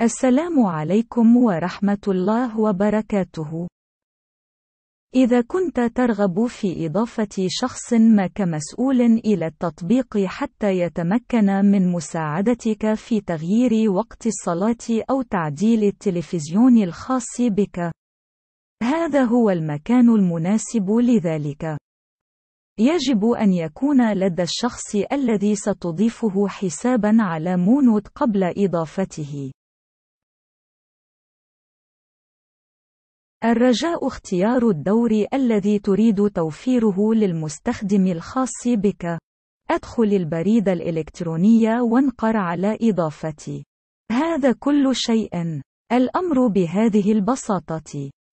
السلام عليكم ورحمة الله وبركاته. إذا كنت ترغب في إضافة شخص ما كمسؤول إلى التطبيق حتى يتمكن من مساعدتك في تغيير وقت الصلاة أو تعديل التلفزيون الخاص بك، هذا هو المكان المناسب لذلك. يجب أن يكون لدى الشخص الذي ستضيفه حسابًا على مونود قبل إضافته. الرجاء اختيار الدور الذي تريد توفيره للمستخدم الخاص بك. ادخل البريد الإلكتروني وانقر على إضافتي. هذا كل شيء. الأمر بهذه البساطة.